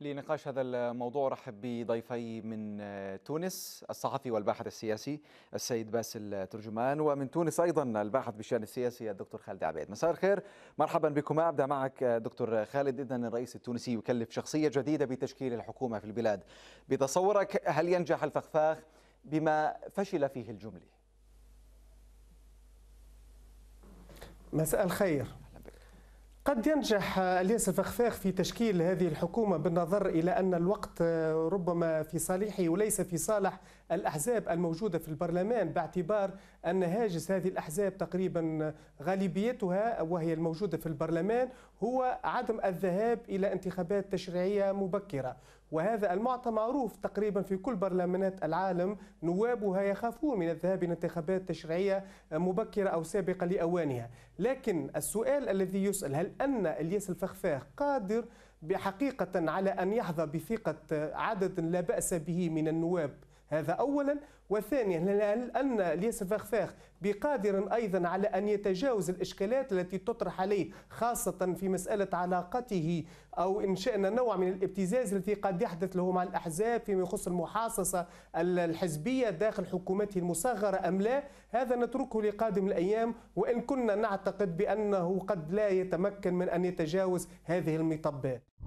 لنقاش هذا الموضوع رحب بضيفي من تونس الصحفي والباحث السياسي السيد باسل ترجمان ومن تونس ايضا الباحث بالشان السياسي الدكتور خالد عبيد مساء الخير مرحبا بكما ابدا معك دكتور خالد اذا الرئيس التونسي يكلف شخصيه جديده بتشكيل الحكومه في البلاد بتصورك هل ينجح الفخفاخ بما فشل فيه الجملي مساء الخير قد ينجح الياس الفخفاخ في تشكيل هذه الحكومة بالنظر إلى أن الوقت آه، ربما في صالحه وليس في صالح الأحزاب الموجودة في البرلمان باعتبار أن هاجس هذه الأحزاب تقريبا غالبيتها وهي الموجودة في البرلمان هو عدم الذهاب إلى انتخابات تشريعية مبكرة وهذا المعطى معروف تقريبا في كل برلمانات العالم نوابها يخافون من الذهاب الى انتخابات تشريعيه مبكره او سابقه لاوانها، لكن السؤال الذي يسال هل أن الياس الفخفاخ قادر بحقيقة على أن يحظى بثقة عدد لا بأس به من النواب هذا أولا وثانيا لأن الياس فخفاخ بقادر أيضا على أن يتجاوز الإشكالات التي تطرح عليه خاصة في مسألة علاقته أو إن شئنا نوع من الابتزاز الذي قد يحدث له مع الأحزاب فيما يخص المحاصصة الحزبية داخل حكومته المصغرة أم لا هذا نتركه لقادم الأيام وإن كنا نعتقد بأنه قد لا يتمكن من أن يتجاوز هذه المطبات